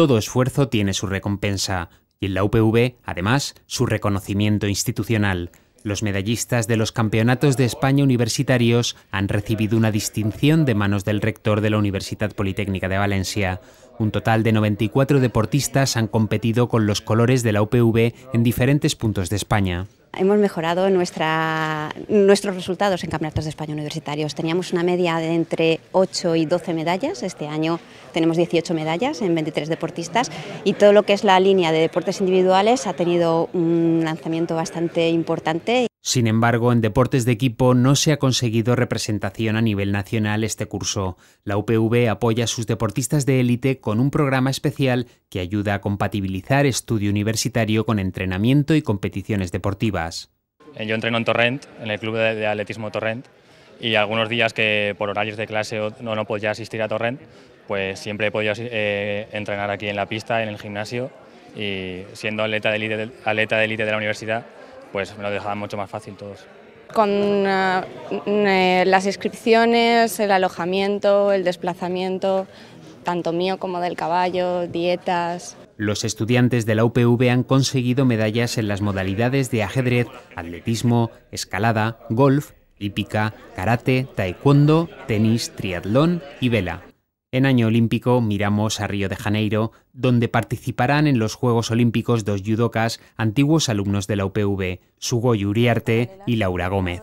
todo esfuerzo tiene su recompensa, y en la UPV, además, su reconocimiento institucional. Los medallistas de los campeonatos de España universitarios han recibido una distinción de manos del rector de la Universidad Politécnica de Valencia. Un total de 94 deportistas han competido con los colores de la UPV en diferentes puntos de España hemos mejorado nuestros resultados en campeonatos de España universitarios. Teníamos una media de entre 8 y 12 medallas, este año tenemos 18 medallas en 23 deportistas y todo lo que es la línea de deportes individuales ha tenido un lanzamiento bastante importante. Sin embargo, en deportes de equipo no se ha conseguido representación a nivel nacional este curso. La UPV apoya a sus deportistas de élite con un programa especial que ayuda a compatibilizar estudio universitario con entrenamiento y competiciones deportivas. Eh, yo entreno en Torrent, en el club de, atletismo Torrent, y algunos días que por horarios de clase no, no podía asistir a Torrent, pues siempre he podido eh, entrenar aquí en la pista, en el gimnasio, y siendo atleta de élite de la universidad, pues me lo dejaban mucho más fácil todos. Con eh, eh, las inscripciones, el alojamiento, el desplazamiento, tanto mío como del caballo, dietas. Los estudiantes de la UPV han conseguido medallas en las modalidades de ajedrez, atletismo, escalada, golf, hípica, karate, taekwondo, tenis, triatlón y vela. En año olímpico miramos a Río de Janeiro, donde participarán en los Juegos Olímpicos dos judocas, antiguos alumnos de la UPV, Sugoy Uriarte y Laura Gómez.